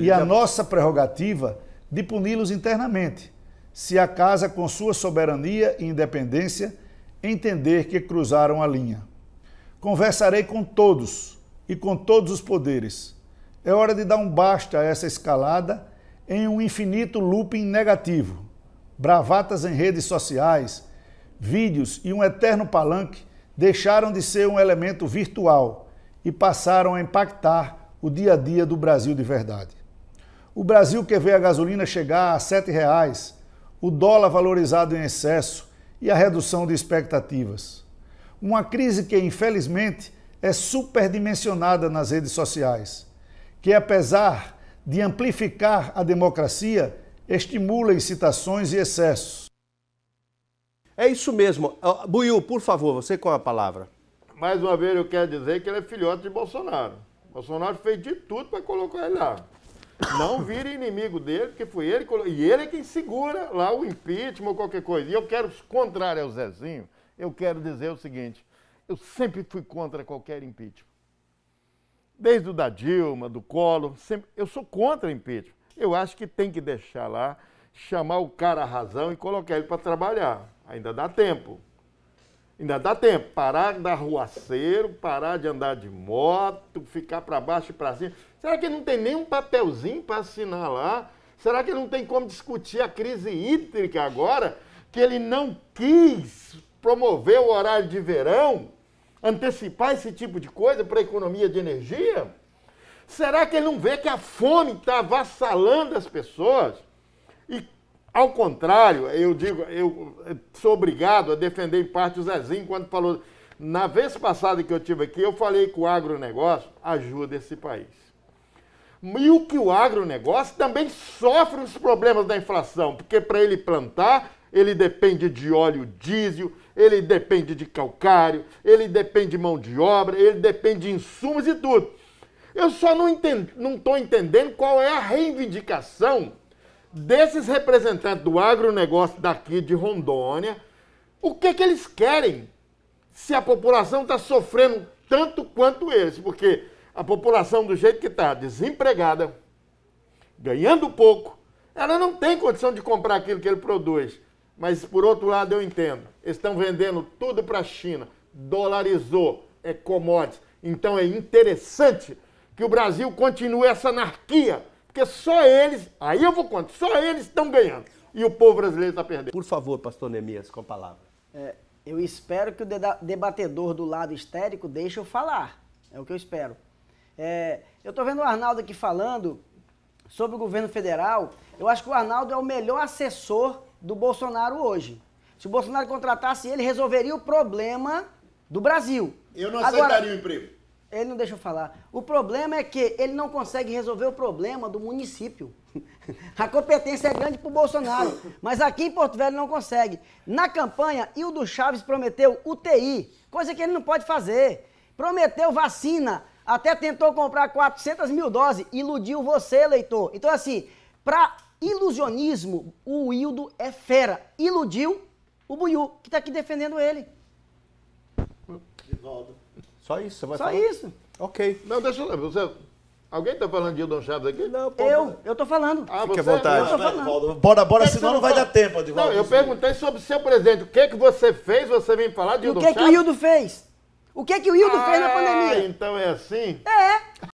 e a nossa prerrogativa de puni-los internamente, se a casa, com sua soberania e independência, entender que cruzaram a linha. Conversarei com todos e com todos os poderes. É hora de dar um basta a essa escalada em um infinito looping negativo. Bravatas em redes sociais, vídeos e um eterno palanque deixaram de ser um elemento virtual e passaram a impactar o dia a dia do Brasil de verdade. O Brasil quer ver a gasolina chegar a R$ 7,00, o dólar valorizado em excesso e a redução de expectativas. Uma crise que, infelizmente, é superdimensionada nas redes sociais, que apesar de amplificar a democracia, estimula incitações e excessos. É isso mesmo. Buiu, por favor, você com a palavra. Mais uma vez eu quero dizer que ele é filhote de Bolsonaro. Bolsonaro fez de tudo para colocar ele lá. Não vire inimigo dele, porque foi ele que... E ele é quem segura lá o impeachment ou qualquer coisa. E eu quero, contrário ao é Zezinho, eu quero dizer o seguinte: eu sempre fui contra qualquer impeachment. Desde o da Dilma, do Collor, sempre, eu sou contra impeachment. Eu acho que tem que deixar lá, chamar o cara à razão e colocar ele para trabalhar. Ainda dá tempo. Ainda dá tempo. Parar de ruaceiro parar de andar de moto, ficar para baixo e para cima. Será que não tem nenhum papelzinho para assinar lá? Será que não tem como discutir a crise hídrica agora? Que ele não quis promover o horário de verão? Antecipar esse tipo de coisa para a economia de energia? Será que ele não vê que a fome está avassalando as pessoas? E ao contrário, eu digo, eu sou obrigado a defender em parte o Zezinho quando falou. Na vez passada que eu tive aqui, eu falei que o agronegócio ajuda esse país. E o que o agronegócio também sofre os problemas da inflação, porque para ele plantar, ele depende de óleo diesel, ele depende de calcário, ele depende de mão de obra, ele depende de insumos e tudo. Eu só não estou entendendo qual é a reivindicação desses representantes do agronegócio daqui de Rondônia, o que, que eles querem se a população está sofrendo tanto quanto eles? Porque a população, do jeito que está, desempregada, ganhando pouco, ela não tem condição de comprar aquilo que ele produz. Mas, por outro lado, eu entendo. Eles estão vendendo tudo para a China. Dolarizou, é commodities. Então, é interessante que o Brasil continue essa anarquia porque só eles, aí eu vou contar, só eles estão ganhando. E o povo brasileiro está perdendo. Por favor, pastor nemias com a palavra. É, eu espero que o debatedor do lado histérico deixe eu falar. É o que eu espero. É, eu estou vendo o Arnaldo aqui falando sobre o governo federal. Eu acho que o Arnaldo é o melhor assessor do Bolsonaro hoje. Se o Bolsonaro contratasse ele, resolveria o problema do Brasil. Eu não Agora, aceitaria o emprego. Ele não deixa eu falar. O problema é que ele não consegue resolver o problema do município. A competência é grande para o Bolsonaro, mas aqui em Porto Velho não consegue. Na campanha, Hildo Chaves prometeu UTI, coisa que ele não pode fazer. Prometeu vacina, até tentou comprar 400 mil doses, iludiu você, eleitor. Então, assim, para ilusionismo, o Hildo é fera. Iludiu o Buiu, que está aqui defendendo ele. volta. Só isso? Você vai Só falar? isso. Ok. Não, deixa eu. Você, alguém tá falando de Hildon Chaves aqui? Não, pô, eu, eu tô falando. Ah, Fique à vontade. Eu tô falando. Bora, bora, senão não, vai dar tempo, Não, eu perguntei sobre o seu presente. O que que você fez? Você vem falar de Hildon Chaves? O que que o Hildo fez? O que que o Hildo ah, fez na ah, pandemia? então é assim? É.